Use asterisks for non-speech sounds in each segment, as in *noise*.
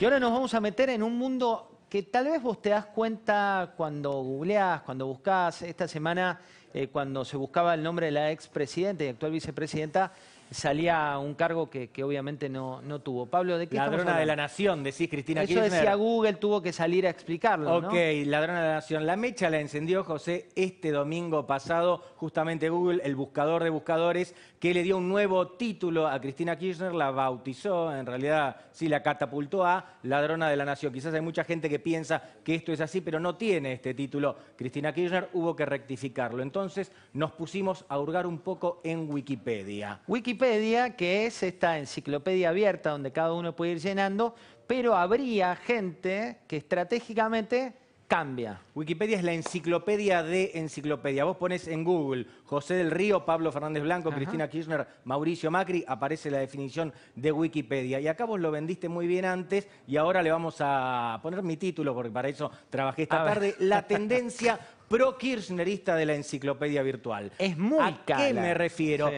Y ahora nos vamos a meter en un mundo que tal vez vos te das cuenta cuando googleás, cuando buscás, esta semana eh, cuando se buscaba el nombre de la expresidenta y actual vicepresidenta salía un cargo que, obviamente no, no, tuvo. Pablo, ¿de qué Ladrona de la Nación, decís Cristina Eso decía Google, tuvo que salir a explicarlo, Ok, Ladrona de la Nación. La mecha la encendió José este domingo pasado, justamente Google, el buscador de buscadores, que le dio un nuevo título a Cristina Kirchner, la bautizó, en realidad sí, la catapultó a Ladrona de la Nación. Quizás hay mucha gente que piensa que esto es así, pero no tiene este título. Cristina Kirchner hubo que rectificarlo. Entonces nos pusimos a hurgar un poco en Wikipedia. Wikipedia que es esta enciclopedia abierta donde cada uno puede ir llenando, pero habría gente que estratégicamente cambia. Wikipedia es la enciclopedia de enciclopedia. Vos pones en Google José del Río, Pablo Fernández Blanco, Cristina Kirchner, Mauricio Macri, aparece la definición de Wikipedia. Y acá vos lo vendiste muy bien antes y ahora le vamos a poner mi título porque para eso trabajé esta tarde. La *laughs* tendencia pro-kirchnerista de la enciclopedia virtual. Es muy ¿A qué me refiero?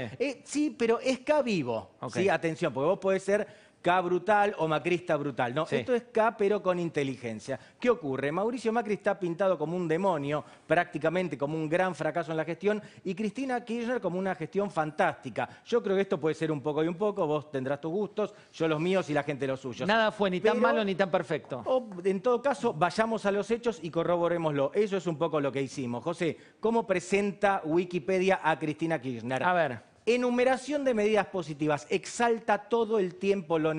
Sí, eh, pero es vivo. Sí, atención, porque vos podés ser K brutal o macrista brutal. No, esto es K pero con inteligencia. ¿Qué ocurre? Mauricio Macri está pintado como un demonio, prácticamente como un gran fracaso en la gestión, y Cristina Kirchner como una gestión fantástica. Yo creo que esto puede ser un poco y un poco, vos tendrás tus gustos, yo los míos y la gente los suyos. Nada fue ni tan malo ni tan perfecto. en todo caso, vayamos a los hechos y corroborémoslo. Eso es un poco lo que hicimos. José, ¿cómo presenta Wikipedia a Cristina Kirchner? A ver. Enumeración de medidas positivas. Exalta todo el tiempo lo,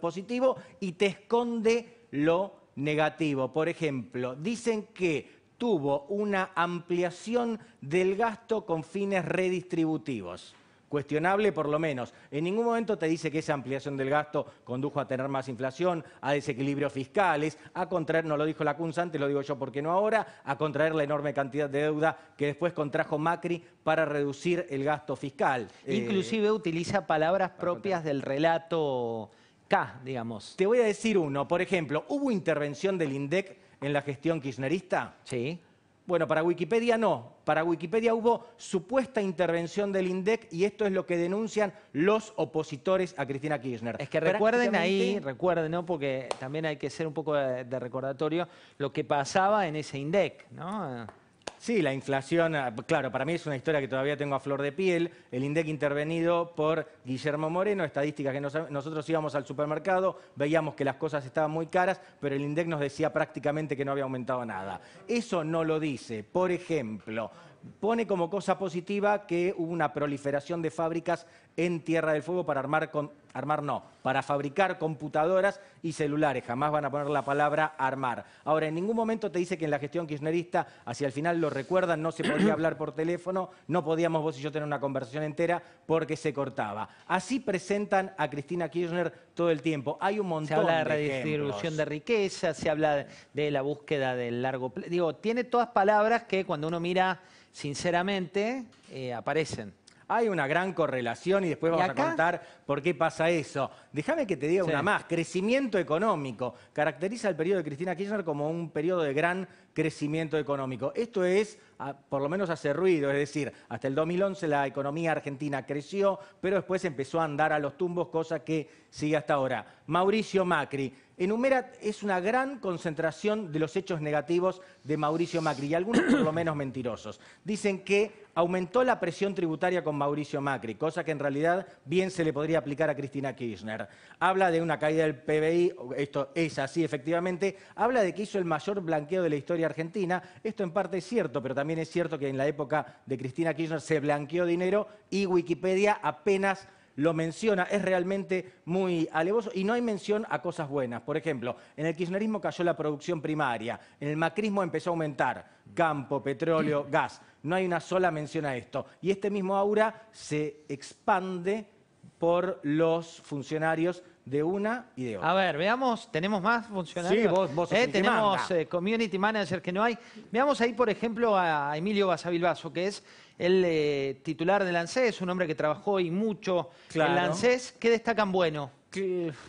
positivo y te esconde lo negativo. Por ejemplo, dicen que tuvo una ampliación del gasto con fines redistributivos cuestionable por lo menos. En ningún momento te dice que esa ampliación del gasto condujo a tener más inflación, a desequilibrios fiscales, a contraer, no lo dijo la CUNSA antes, lo digo yo porque no ahora, a contraer la enorme cantidad de deuda que después contrajo Macri para reducir el gasto fiscal. Eh, Inclusive utiliza palabras propias del relato K, digamos. Te voy a decir uno, por ejemplo, ¿hubo intervención del INDEC en la gestión kirchnerista? Sí. Bueno, para Wikipedia no. Para Wikipedia hubo supuesta intervención del INDEC y esto es lo que denuncian los opositores a Cristina Kirchner. Es que recuerden ahí, recuerden, ¿no? porque también hay que ser un poco de, de recordatorio, lo que pasaba en ese INDEC, ¿no? Sí, la inflación, ah, claro, para mí es una historia que todavía tengo a flor de piel. El INDEC intervenido por Guillermo Moreno, estadísticas que nosotros íbamos al supermercado, veíamos que las cosas estaban muy caras, pero el INDEC nos decía prácticamente que no había aumentado nada. Eso no lo dice. Por ejemplo, pone como cosa positiva que hubo una proliferación de fábricas en Tierra del Fuego para armar, con, armar no, para fabricar computadoras y celulares. Jamás van a poner la palabra armar. Ahora, en ningún momento te dice que en la gestión kirchnerista, hacia el final lo recuerdan, no se podía *clears throat* hablar por teléfono, no podíamos vos y yo tener una conversación entera porque se cortaba. Así presentan a Cristina Kirchner todo el tiempo. Hay un montón de Se habla de, redistribución de, riqueza, se habla de la búsqueda del largo... Digo, tiene todas palabras que cuando uno mira sinceramente eh, aparecen hay una gran correlación y después vamos a contar por qué pasa eso. Déjame que te diga una más. Crecimiento económico. Caracteriza el periodo de Cristina Kirchner como un periodo de gran crecimiento económico. Esto es, por lo menos hace ruido, es decir, hasta el 2011 la economía argentina creció, pero después empezó a andar a los tumbos, cosa que sigue hasta ahora. Mauricio Macri, enumera, es una gran concentración de los hechos negativos de Mauricio Macri, y algunos por lo menos mentirosos. Dicen que aumentó la presión tributaria con Mauricio Macri, cosa que en realidad bien se le podría aplicar a Cristina Kirchner. Habla de una caída del PBI, esto es así efectivamente, habla de que hizo el mayor blanqueo de la historia Argentina. Esto en parte es cierto, pero también es cierto que en la época de Cristina Kirchner se blanqueó dinero y Wikipedia apenas lo menciona, es realmente muy alevoso y no hay mención a cosas buenas. Por ejemplo, en el kirchnerismo cayó la producción primaria, en el macrismo empezó a aumentar campo, petróleo, gas. No hay una sola mención a esto. Y este mismo aura se expande por los funcionarios de una y de otra. A ver, veamos, tenemos más funcionarios. Sí, vos, vos eh, Tenemos eh, community manager que no hay. Veamos ahí, por ejemplo, a Emilio Basavilbaso, que es el eh, titular del ANSES, un hombre que trabajó y mucho en el ANSES. ¿Qué destacan bueno?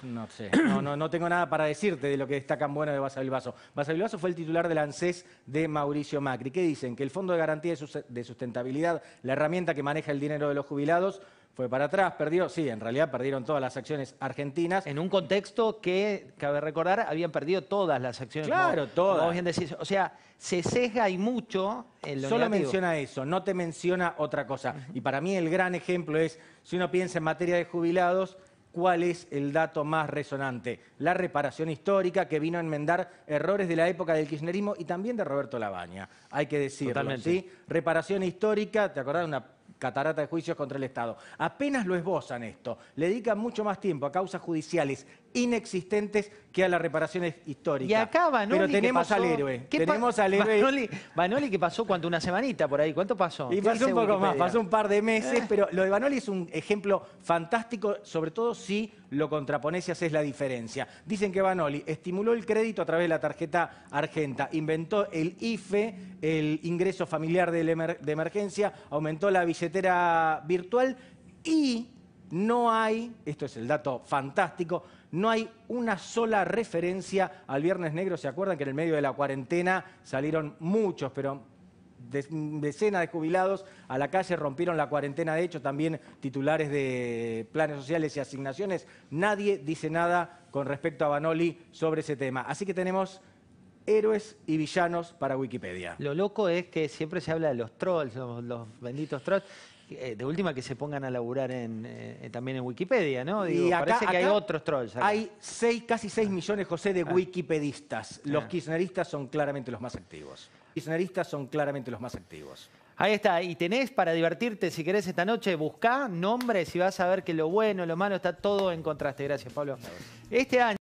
no sé, no, no, tengo nada para decirte de lo que destacan bueno de Basavilbaso. Basavilbaso fue el titular del ANSES de Mauricio Macri. ¿Qué dicen? Que el Fondo de Garantía de Sustentabilidad, la herramienta que maneja el dinero de los jubilados, fue para atrás, perdió, sí, en realidad perdieron todas las acciones argentinas. En un contexto que, cabe recordar, habían perdido todas las acciones. Claro, todas. o sea, se sesga y mucho en lo Solo menciona eso, no te menciona otra cosa. Y para mí el gran ejemplo es, si uno piensa en materia de jubilados, ¿Cuál es el dato más resonante? La reparación histórica que vino a enmendar errores de la época del kirchnerismo y también de Roberto Labaña. Hay que decirlo, Totalmente. Reparación histórica, ¿te acordás? de Una catarata de juicios contra el Estado. Apenas lo esbozan esto, le dedican mucho más tiempo a causas judiciales inexistentes que a las reparaciones históricas. Y Pero tenemos al héroe, tenemos al héroe. Vanoli, Banoli, que pasó cuánto, una semanita por ahí, ¿cuánto pasó? Y pasó un poco más, pasó un par de meses, eh. pero lo de Banoli es un ejemplo fantástico, sobre todo si lo contrapones y haces la diferencia. Dicen que Banoli estimuló el crédito a través de la tarjeta argenta, inventó el IFE, el ingreso familiar de emergencia, aumentó la billetera virtual y no hay, esto es el dato fantástico, no hay una sola referencia al Viernes Negro. ¿Se acuerdan que en el medio de la cuarentena salieron muchos, pero decenas de jubilados a la calle, rompieron la cuarentena, de hecho, también titulares de planes sociales y asignaciones. Nadie dice nada con respecto a Banoli sobre ese tema. Así que tenemos héroes y villanos para Wikipedia. Lo loco es que siempre se habla de los trolls, los, benditos trolls. Eh, de última que se pongan a laburar eh, también en Wikipedia, ¿no? y parece que hay otros trolls. Hay seis, casi 6 millones, José, de ah. wikipedistas. Los ah. kirchneristas son claramente los más activos. Kirchneristas son claramente los más activos. Ahí está, y tenés para divertirte, si querés, esta noche, buscá nombres y vas a ver que lo bueno, lo malo está todo en contraste. Gracias, Pablo. Este año.